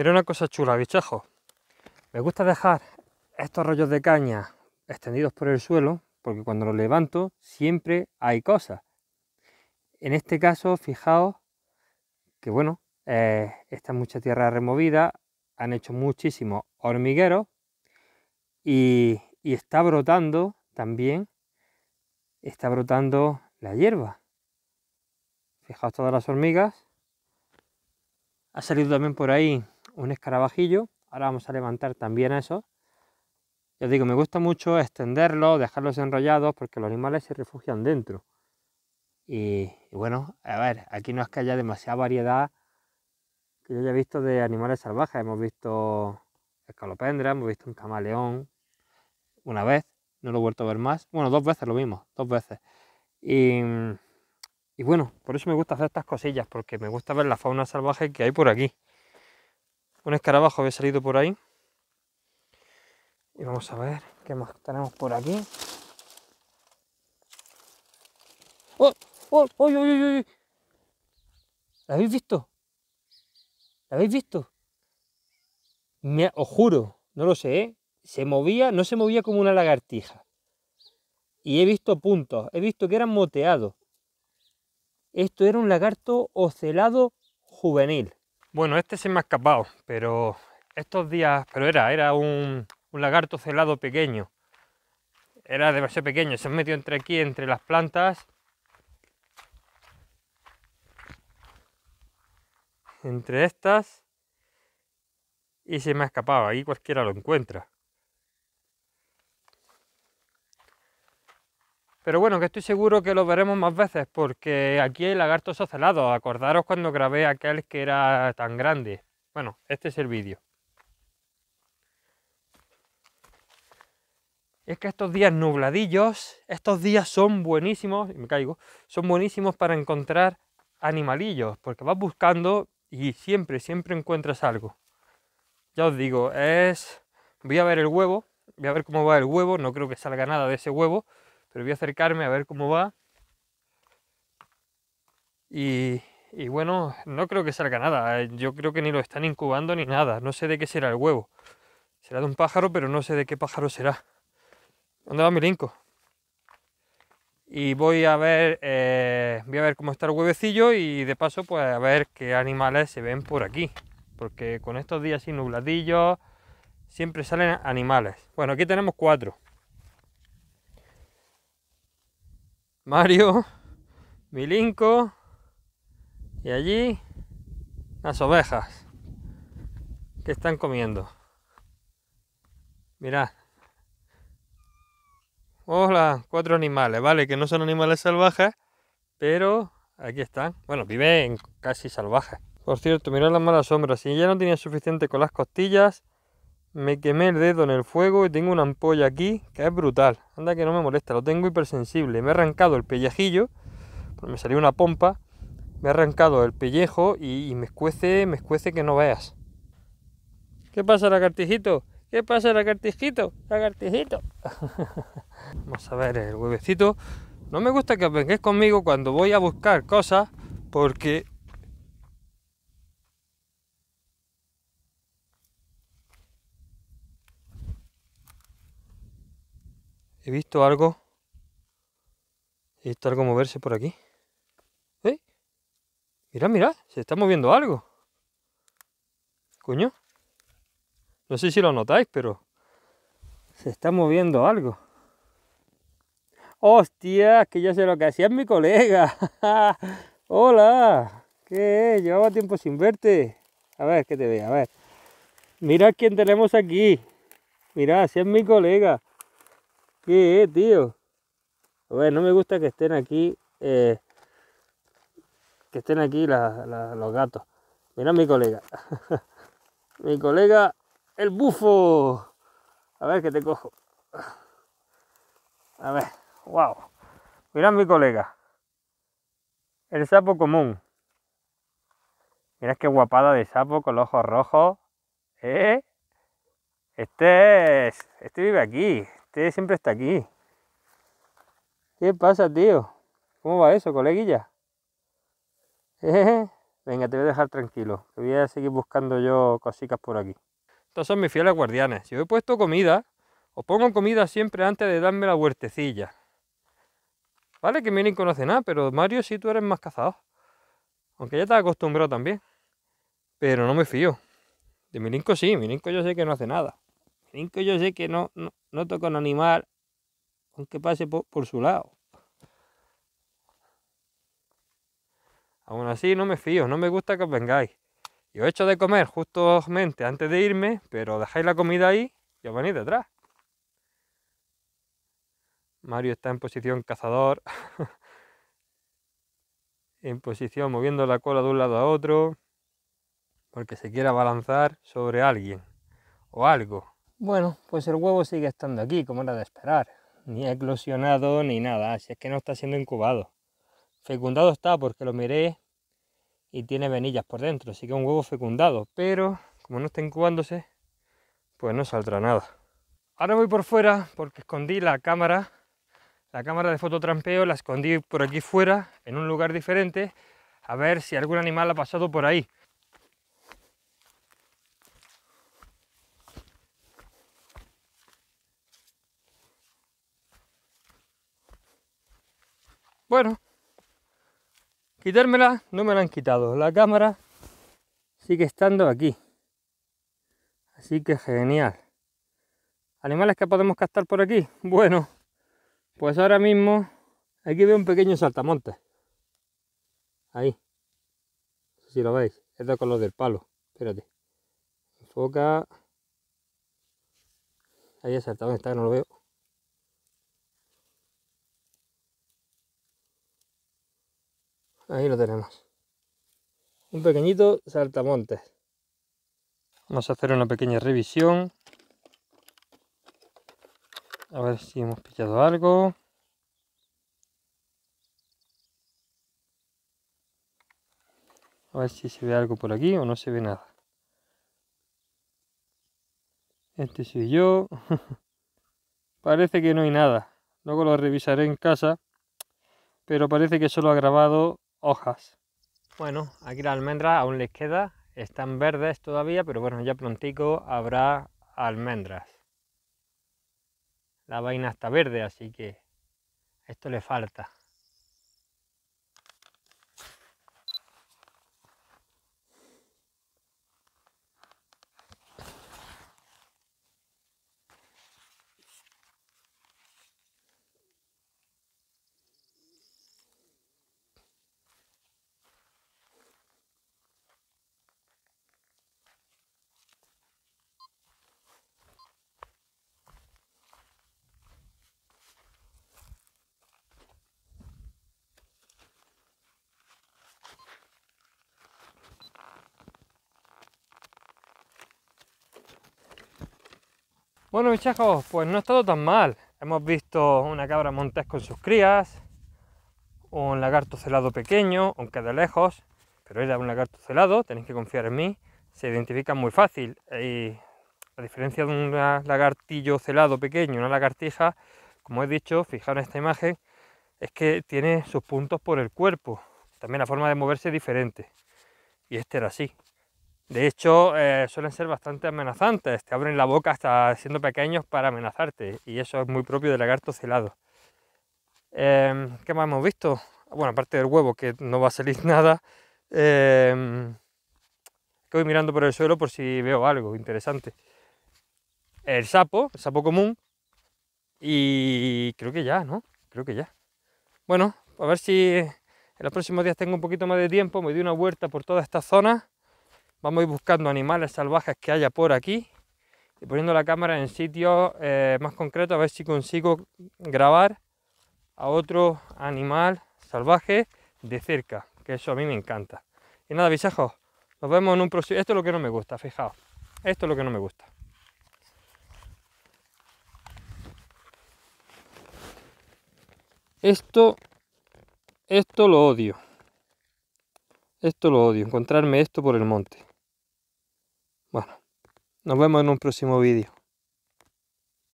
Pero una cosa chula, bichejos. Me gusta dejar estos rollos de caña extendidos por el suelo, porque cuando los levanto siempre hay cosas. En este caso, fijaos que bueno, eh, está mucha tierra removida, han hecho muchísimos hormigueros y, y está brotando también, está brotando la hierba. Fijaos todas las hormigas. Ha salido también por ahí un escarabajillo. Ahora vamos a levantar también eso. Ya digo, me gusta mucho extenderlo dejarlos enrollados, porque los animales se refugian dentro. Y, bueno, a ver, aquí no es que haya demasiada variedad que yo haya visto de animales salvajes. Hemos visto escalopendra, hemos visto un camaleón una vez, no lo he vuelto a ver más. Bueno, dos veces lo mismo, dos veces. Y, y bueno, por eso me gusta hacer estas cosillas, porque me gusta ver la fauna salvaje que hay por aquí. Un escarabajo había salido por ahí. Y vamos a ver qué más tenemos por aquí. ¡Oh! ¡Oh! ¡Oh! ¿La habéis visto? ¿La habéis visto? os juro, no lo sé, ¿eh? Se movía, no se movía como una lagartija. Y he visto puntos, he visto que eran moteados. Esto era un lagarto ocelado juvenil. Bueno, este se me ha escapado, pero estos días, pero era, era un, lagarto celado pequeño. Era demasiado pequeño, se ha metido entre aquí, entre las plantas. Entre estas. Y se me ha escapado, ahí cualquiera lo encuentra. Pero bueno, que estoy seguro que lo veremos más veces, porque aquí hay lagartos ocelados. Acordaros cuando grabé aquel que era tan grande. Bueno, este es el vídeo. es que estos días nubladillos, estos días son buenísimos, y me caigo, son buenísimos para encontrar animalillos, porque vas buscando y siempre, siempre encuentras algo. Ya os digo, es... Voy a ver el huevo, voy a ver cómo va el huevo, no creo que salga nada de ese huevo, pero voy a acercarme a ver cómo va. Y, bueno, no creo que salga nada. Eh, yo creo que ni lo están incubando ni nada. No sé de qué será el huevo. Será de un pájaro, pero no sé de qué pájaro será. ¿Dónde va mi linco? Y voy a ver, eh, voy a ver cómo está el huevecillo y de paso pues a ver qué animales se ven por aquí. Porque con estos días sin nubladillos siempre salen animales. Bueno, aquí tenemos cuatro. Mario, Milinko y allí las ovejas que están comiendo. Mirad. Hola, cuatro animales, vale, que no son animales salvajes, pero aquí están. Bueno, viven casi salvajes. Por cierto, mirad las malas sombras. Si ya no tenía suficiente con las costillas, me quemé el dedo en el fuego y tengo una ampolla aquí que es brutal. Anda que no me molesta, lo tengo hipersensible. Me he arrancado el pellejillo, me salió una pompa. Me he arrancado el pellejo y, me escuece, me escuece que no veas. ¿Qué pasa, la cartijito? ¿Qué pasa, la cartijito? La cartijito. Vamos a ver el huevecito. No me gusta que vengáis conmigo cuando voy a buscar cosas porque He visto algo. He visto algo moverse por aquí. ¿Eh? Mira, mirad, se está moviendo algo. Coño. No sé si lo notáis, pero se está moviendo algo. ¡Hostia! Que ya sé lo que hacía mi colega. ¡Hola! ¿Qué Llevaba tiempo sin verte. A ver, que te vea, a ver. Mira quién tenemos aquí. Mira, si es mi colega. ¿Qué, tío? ver, no me gusta que estén aquí. Eh, que estén aquí los gatos. Mira mi colega. mi colega, el bufo. A ver que te cojo. A ver, wow. Mira mi colega. El sapo común. Mira qué guapada de sapo con los ojos rojos. ¿Eh? Este es. Este vive aquí. Usted siempre está aquí. ¿Qué pasa, tío? ¿Cómo va eso, coleguilla? Venga, te voy a dejar tranquilo. Que voy a seguir buscando yo cositas por aquí. Estos son mis fieles guardianes. Si os he puesto comida, os pongo comida siempre antes de darme la huertecilla. Vale, que no hace nada, pero Mario sí tú eres más cazado. Aunque ya estás acostumbrado también. Pero no me fío. De mi Mirinco sí, linco yo sé que no hace nada que yo sé que no, no, un animal, aunque pase por, su lado. Aún así no me fío, no me gusta que os vengáis. Yo he hecho de comer justamente antes de irme, pero dejáis la comida ahí y os venís detrás. Mario está en posición cazador. en posición moviendo la cola de un lado a otro. Porque se quiera balanzar sobre alguien o algo. Bueno, pues el huevo sigue estando aquí, como era de esperar. Ni ha eclosionado ni nada, Así es que no está siendo incubado. Fecundado está porque lo miré y tiene venillas por dentro, así que es un huevo fecundado, pero como no está incubándose, pues no saldrá nada. Ahora voy por fuera porque escondí la cámara, la cámara de fototrampeo la escondí por aquí fuera, en un lugar diferente, a ver si algún animal ha pasado por ahí. Bueno, quitármela no me la han quitado. La cámara sigue estando aquí. Así que genial. ¿Animales que podemos captar por aquí? Bueno, pues ahora mismo aquí veo un pequeño saltamonte. Ahí. No sé si lo veis. Es de color del palo. Espérate. Enfoca. Ahí el saltamonte, está, no lo veo. Ahí lo tenemos. Un pequeñito saltamontes. Vamos a hacer una pequeña revisión. A ver si hemos pillado algo. A ver si se ve algo por aquí o no se ve nada. Este soy yo. parece que no hay nada. Luego lo revisaré en casa. Pero parece que solo ha grabado hojas. Bueno, aquí las almendras aún les queda, están verdes todavía, pero bueno, ya prontico habrá almendras. La vaina está verde, así que esto le falta. Bueno, muchachos, pues no ha estado tan mal. Hemos visto una cabra montés con sus crías, un lagarto celado pequeño, aunque de lejos, pero era un lagarto celado, tenéis que confiar en mí. Se identifica muy fácil. Y a diferencia de un lagartillo celado pequeño, una lagartija, como he dicho, fijaros en esta imagen, es que tiene sus puntos por el cuerpo. También la forma de moverse es diferente. Y este era así. De hecho, eh, suelen ser bastante amenazantes, te abren la boca hasta siendo pequeños para amenazarte y eso es muy propio del lagarto celado. Em, ¿Qué más hemos visto? Bueno, aparte del huevo, que no va a salir nada. estoy em, mirando por el suelo por si veo algo interesante. El sapo, el sapo común. Y creo que ya, ¿no? Creo que ya. Bueno, a ver si en los próximos días tengo un poquito más de tiempo, me di una vuelta por toda esta zona Vamos a ir buscando animales salvajes que haya por aquí y poniendo la cámara en sitios eh, más concretos a ver si consigo grabar a otro animal salvaje de cerca, que eso a mí me encanta. Y nada, visajos, nos vemos en un próximo... Esto es lo que no me gusta, fijaos. Esto es lo que no me gusta. Esto, esto lo odio. Esto lo odio, encontrarme esto por el monte. Nos vemos en un próximo vídeo.